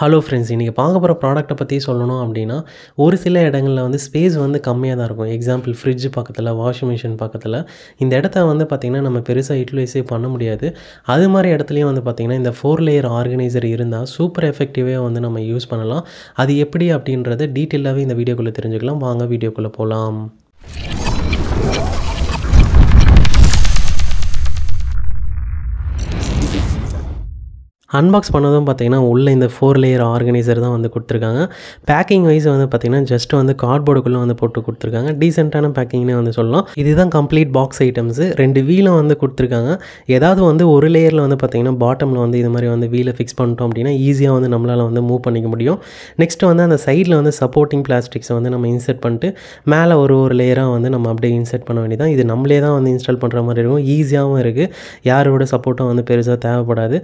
hello friends இன்றைக்கி பார்க்க போகிற ப்ராடக்ட்டை பற்றி சொல்லணும் அப்படின்னா ஒரு சில இடங்களில் வந்து ஸ்பேஸ் வந்து கம்மியாக தான் இருக்கும் எக்ஸாம்பிள் ஃப்ரிட்ஜ் பக்கத்தில் வாஷிங் மிஷின் பக்கத்தில் இந்த இடத்த வந்து பார்த்திங்கன்னா நம்ம பெருசாக யூட்டிலைஸே பண்ண முடியாது அது மாதிரி இடத்துலையும் வந்து பார்த்திங்கன்னா இந்த ஃபோர் லேயர் ஆர்கனைசர் இருந்தால் சூப்பர் எஃபெக்டிவாக வந்து நம்ம யூஸ் பண்ணலாம் அது எப்படி அப்படின்றத டீட்டெயிலாகவே இந்த வீடியோக்குள்ளே தெரிஞ்சுக்கலாம் வாங்க வீடியோக்குள்ளே போகலாம் அன்பாக்ஸ் பண்ணதும் பார்த்தீங்கன்னா உள்ளே இந்த ஃபோர் லேயர் ஆர்கனைசர் தான் வந்து கொடுத்துருக்காங்க பேக்கிங் வைஸ் வந்து பார்த்திங்கன்னா ஜஸ்ட் வந்து கார்ட்போர்டுக்குள்ளே வந்து போட்டு கொடுத்துருக்காங்க டீசெண்டான பேக்கிங்னே வந்து சொல்லலாம் இதுதான் கம்ப்ளீட் பாக்ஸ் ஐட்டம்ஸு ரெண்டு வீலும் வந்து கொடுத்துருக்காங்க ஏதாவது வந்து ஒரு லேயரில் வந்து பார்த்திங்கன்னா பாட்டமில் வந்து இது மாதிரி வந்து வீலை ஃபிக்ஸ் பண்ணிட்டோம் அப்படின்னா ஈஸியாக வந்து நம்மளால் வந்து மூவ் பண்ணிக்க முடியும் நெக்ஸ்ட்டு வந்து அந்த சைடில் வந்து சப்போர்ட்டிங் பிளாஸ்டிக்ஸை வந்து நம்ம இன்சர்ட் பண்ணிட்டு மேலே ஒரு ஒரு லேயராக வந்து நம்ம அப்படியே இன்சர்ட் பண்ண வேண்டியதான் இது நம்மளே தான் வந்து இன்ஸ்டால் பண்ணுற மாதிரி இருக்கும் ஈஸியாகவும் இருக்குது யாரோட சப்போர்ட்டும் வந்து பெருசாக தேவைப்படாது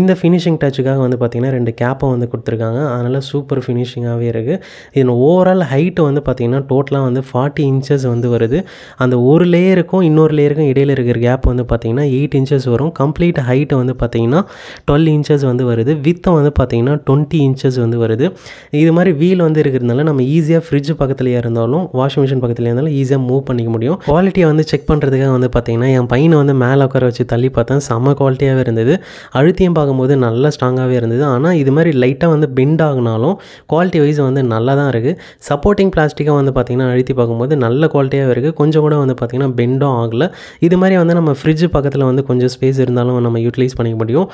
இந்த ஃபினிஷ் ஃபினிஷிங் டச்சுக்காக வந்து பார்த்திங்கன்னா ரெண்டு கேப்பை வந்து கொடுத்துருக்காங்க அதனால் சூப்பர் ஃபினிஷிங்காகவே இருக்குது இதன் ஓவரால் ஹைட்டு வந்து பார்த்திங்கன்னா டோட்டலாக வந்து ஃபார்ட்டி இன்ச்சஸ் வந்து வருது அந்த ஒரு லேயருக்கும் இன்னொரு லேயருக்கும் இடையில் இருக்கிற கேப் வந்து பார்த்திங்கன்னா எயிட் இன்ச்சஸ் வரும் கம்ப்ளீட் ஹைட்டு வந்து பார்த்திங்கன்னா டுவெல் இன்ச்சஸ் வந்து வருது வித்தம் வந்து பார்த்திங்கன்னா டுவெண்ட்டி இன்ச்சஸ் வந்து வருது இது மாதிரி வீல் வந்து இருக்கிறதுனால நம்ம ஈஸியாக ஃப்ரிட்ஜ் பக்கத்துலேயே இருந்தாலும் வாஷிங் மிஷின் பக்கத்துலேயே இருந்தாலும் ஈஸியாக மூவ் பண்ணிக்க முடியும் குவாலிட்டியை வந்து செக் பண்ணுறதுக்காக வந்து பார்த்திங்கன்னா என் பையனை வந்து மேலே உட்கார வச்சு தள்ளி பார்த்தேன் செம்ம குவாலிட்டியாகவே இருந்தது அழுத்தியும் பார்க்கும்போது நல்ல ஸ்ட்ராங்காகவே இருந்தது ஆனால் இது மாதிரி லைட்டாக வந்து பெண்ட் ஆகினாலும் குவாலிட்டி வைஸ் வந்து நல்லா தான் இருக்குது சப்போர்ட்டிங் பிளாஸ்டிக்காக வந்து பார்த்திங்கன்னா அழுத்தி பார்க்கும்போது நல்ல குவாலிட்டியாகவே இருக்குது கொஞ்சம் கூட வந்து பார்த்திங்கன்னா பெண்டும் ஆகலை இது மாதிரி வந்து நம்ம ஃப்ரிட்ஜ் பக்கத்தில் வந்து கொஞ்சம் ஸ்பேஸ் இருந்தாலும் நம்ம யூட்டிலைஸ் பண்ணிக்க முடியும்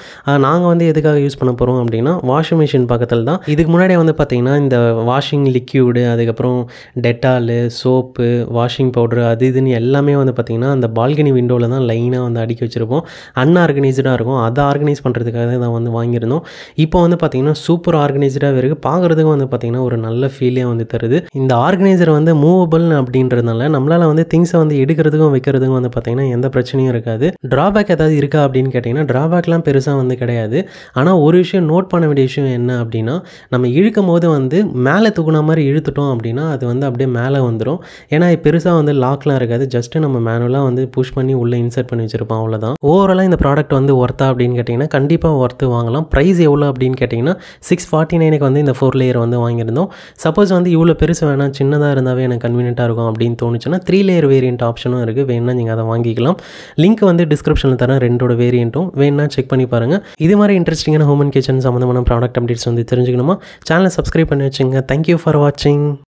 நாங்கள் வந்து எதுக்காக யூஸ் பண்ண போகிறோம் அப்படின்னா வாஷிங் மிஷின் பக்கத்தில் தான் இதுக்கு முன்னாடி வந்து பார்த்திங்கன்னா இந்த வாஷிங் லிக்யூடு அதுக்கப்புறம் டெட்டாலு சோப்பு வாஷிங் பவுட்ரு அது இதுன்னு எல்லாமே வந்து பார்த்திங்கன்னா அந்த பால்கனி விண்டோவில் தான் லைனாக வந்து அடுக்கி வச்சுருப்போம் அன்ஆர்கனைஸ்டாக இருக்கும் அதை ஆர்கனைஸ் பண்ணுறதுக்காக தான் வந்து வாங்கியிருந்தோம் இப்போ வந்து பார்த்திங்கன்னா சூப்பர் ஆர்கனைஸ்டாக இருக்குது பார்க்குறதுக்கு வந்து பார்த்திங்கன்னா ஒரு நல்ல ஃபீலே வந்து தருது இந்த ஆர்கனைசர் வந்து மூவபிள் அப்படின்றதுனால நம்மளால் வந்து திங்ஸை வந்து எடுக்கிறதுக்கும் வைக்கிறதுக்கும் வந்து பார்த்திங்கன்னா எந்த பிரச்சனையும் இருக்காது ட்ராபேக் ஏதாவது இருக்கா அப்படின்னு கேட்டிங்கன்னா ட்ராபேக்லாம் பெருசாக வந்து கிடையாது ஆனால் ஒரு விஷயம் நோட் பண்ண வேண்டிய விஷயம் என்ன அப்படின்னா நம்ம இழுக்கும் போது வந்து மேலே தூக்குன மாதிரி இழுத்துட்டோம் அப்படின்னா அது வந்து அப்படியே மேலே வந்துடும் ஏன்னா பெருசாக வந்து லாக்லாம் இருக்காது ஜஸ்ட்டு நம்ம மேனுவலாக வந்து புஷ் பண்ணி உள்ளே இன்சர்ட் பண்ணி வச்சுருப்போம் அவ்வளோதான் ஓவராலாக இந்த ப்ராடக்ட் வந்து ஒர்த்தா அப்படின்னு கேட்டிங்கன்னா கண்டிப்பாக ஒர்த்து போட்டு வாங்கலாம் ப்ரைஸ் எவ்வளோ அப்படின்னு கேட்டிங்கன்னா சிக்ஸ் ஃபார்ட்டி நைனுக்கு வந்து இந்த ஃபோர் லேயர் வந்து வாங்கியிருந்தோம் சப்போஸ் வந்து இவ்வளோ பெருசு வேணாம் சின்னதாக இருந்தாவே எனக்கு கன்வீனியண்ட்டாக இருக்கும் அப்படின்னு தோணுச்சுன்னா த்ரீ லேயர் வேரியண்ட் ஆப்ஷனும் இருக்குது வேணுன்னா நீங்கள் அதை வாங்கிக்கலாம் லிங்க் வந்து டிஸ்கிரிப்ஷனில் தரேன் ரெண்டோட வேரியண்ட்டும் வேணால் செக் பண்ணி பாருங்கள் இது மாதிரி இன்ட்ரெஸ்டிங்கான ஹோமன் கிச்சன் சம்மந்தமான ப்ராடக்ட் அப்டேட்ஸ் வந்து தெரிஞ்சுக்கணுமா சேனலை சப்ஸ்கிரைப் பண்ணி வச்சுங்க தேங்க்யூ ஃபார் வாட்சிங்